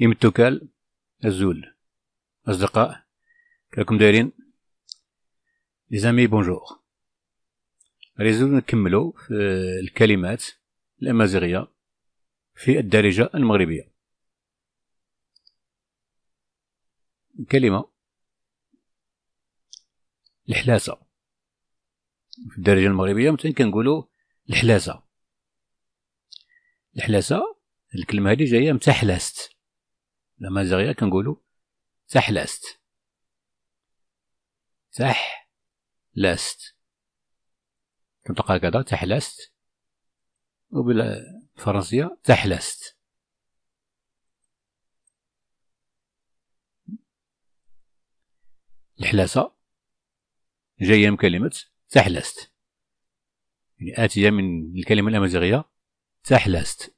يمتوكال الزول أصدقاء كلكم دايرين لي زامي بونجور ريزول نكملو في الكلمات الأمازيغية في الدارجة المغربية كلمة الحلاسة في الدارجة المغربية مثلا كنقولو الحلاسة الحلاسة الكلمة هذه جاية متى حلاست الامازيغيه زغيا كنقولوا سح لاست سح لاست تنطق هكذا تحلاست وبالفرنسية تحلاست الحلاسة جاية من كلمة تحلاست يعني آتية من الكلمة الأمازيغية تحلاست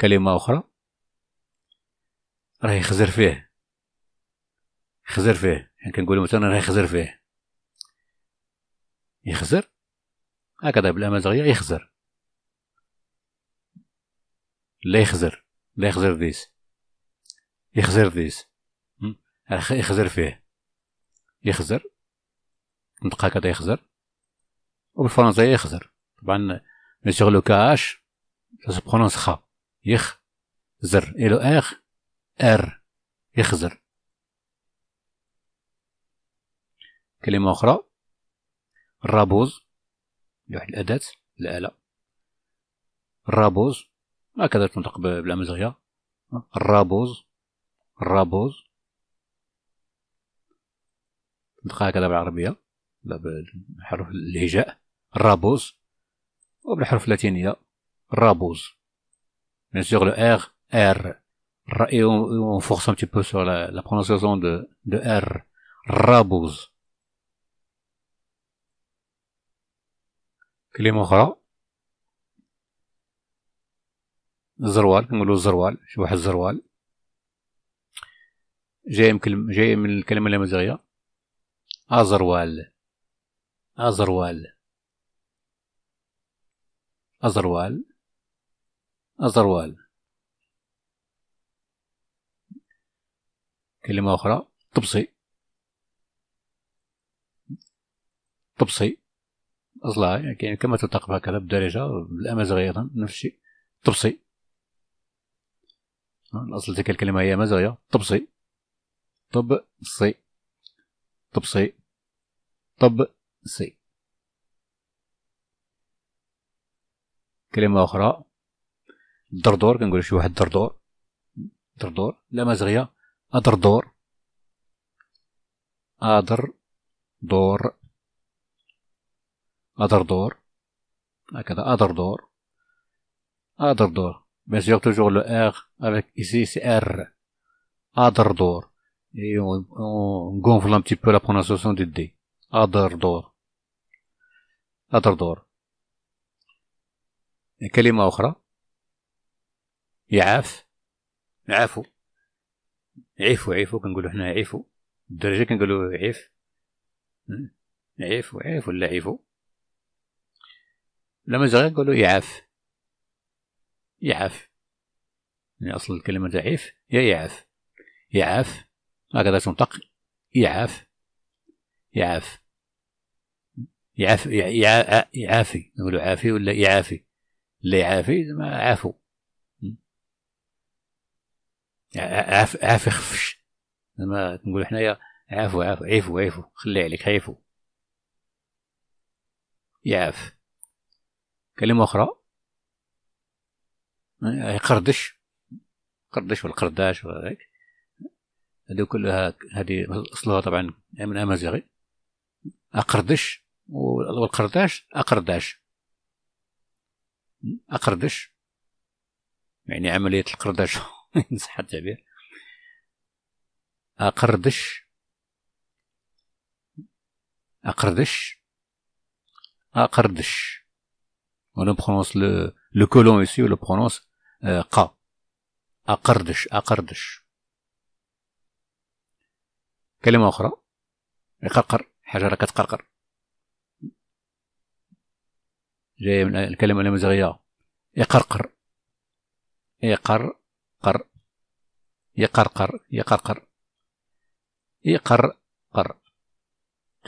كلمة أخرى راه يخزر فيه يخزر فيه يعني كنقولو مثلا راه يخزر فيه يخزر هكذا بالامازيغيه يخزر لا يخزر لا يخزر ديس يخزر ديس يخزر فيه يخزر نطق هكذا يخزر وبالفرنسية يخزر طبعا سيغ لو كاش سا برونونس خا يخ زر الو اخ ار يخزر كلمة أخرى الرابوز لوحة الأداة الآلة الرابوز هكذا تنطق بالأمازيغية الرابوز الرابوز تنطق هكذا بالعربية بحروف الهجاء الرابوز وبالحروف اللاتينية الرابوز بيان سيغ لو ار ار et on, on, force un petit peu sur la, la prononciation de, de R. Rabouz. كلمة أخرى زروال نقولوا زروال شي واحد زروال جاي من كلمة جاي من الكلمة الأمازيغية أزروال أزروال أزروال أزروال كلمة أخرى طبسي طبسي أصلها يعني كما تلتقط هكذا بالدارجة بالأمازيغ أيضا نفس الشيء طبسي الأصل تلك الكلمة هي أمازيغية طبسي طبسي طبسي طبسي كلمة أخرى دردور كنقول شي واحد دردور دردور الأمازيغية أدر دور أدر دور أدر دور هكذا أدر دور أدر دور بس يوجد توجور لو إر أفيك إيزي سي إر أدر دور إي أون غونفل أن تي بو لا برونونسيسيون دي دي أدر دور أدر دور كلمة أخرى يعاف يعافو عيفو عيفو كنقولوا حنا عيفو الدرجه كنقولوا عيف عيف وعيف ولا عيفو لما صغير قالوا يعاف يعاف يعني اصل الكلمه تاع عيف يا يعاف يعاف هكذا تنطق يعاف يعاف يعاف يعافي نقولوا عافي ولا يعافي اللي يعافي زعما عافو عاف يعني عاف خفش زعما كنقولو حنايا عافو عافو عيفو عيفو خلي عليك عيفو يعاف كلمة أخرى قردش قردش والقرداش وهذاك هذو كلها هذه أصلها طبعا من أمازيغي أقردش والقرداش أقرداش أقردش يعني عملية القرداش ان صح التعبير أقردش أقردش أقردش on prononce لو لو كولون ici, on le prononce قا euh, أقردش أقردش كلمة أخرى يقرقر حاجه راه كتقرقر جاية من الكلمة الأمازيغية يقرقر يقر قر يقرقر يقرقر يقرقر قر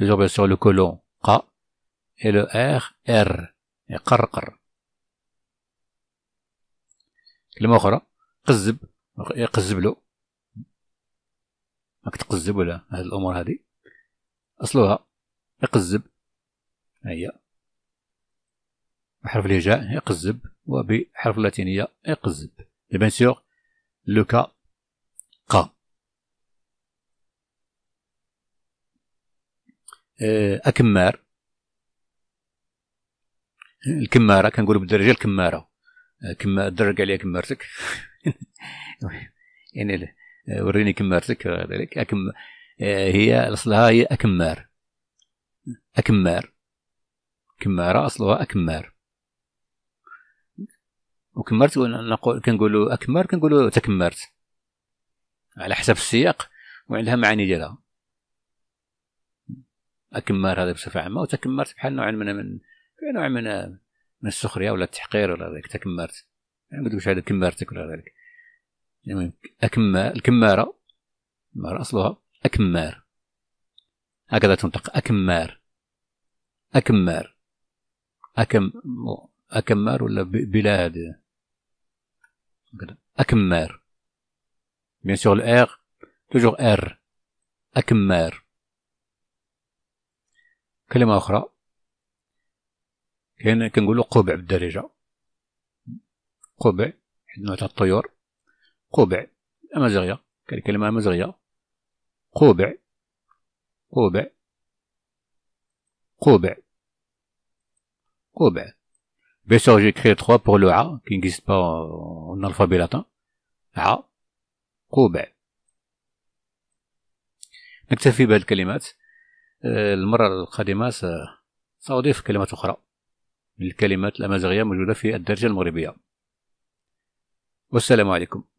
toujours bien sûr le colon ق et le r يقر يقرقر كلمة أخرى قزب يقزب له راك تقزب ولا هاد الأمور هادي أصلها يقزب هي بحرف الهجاء يقزب وبحرف اللاتينية يقزب بيان سور Le cas K. أكمار الكمارة كنقولوا بالدرجة الكمارة آه، كما درك عليها كمارتك يعني آه، وريني كمارتك آه، ذلك أكم هي أصلها هي أكمار أكمار كمارة أصلها أكمار وكمرت نقول كنقولوا اكمر كنقولوا تكمرت على حسب السياق وعندها معاني ديالها اكمر هذا بصفه عامه وتكمرت بحال نوع من من نوع من من السخريه ولا التحقير ولا ذلك تكمرت يعني ما تقولش هذا كمرتك ولا ذلك المهم أكمار الكمارة المارة أصلها أكمار هكذا تنطق أكمار أكمار أكم أكمار ولا بلاد أكمار بيان سور الار توجور ار أكمار كلمة أخرى كاين كنقولو قبع بالدارجة قبع حد نوع تاع الطيور قبع أمازيغية كاين كلمة أمازيغية قبع قبع قبع قبع Bien sûr, j'ai créé trois pour le A, qui n'existe pas en, en alphabet latin. A. قوبع نكتفي بهذه الكلمات المرة القادمة سأضيف كلمات أخرى من الكلمات الأمازيغية موجودة في الدرجة المغربية والسلام عليكم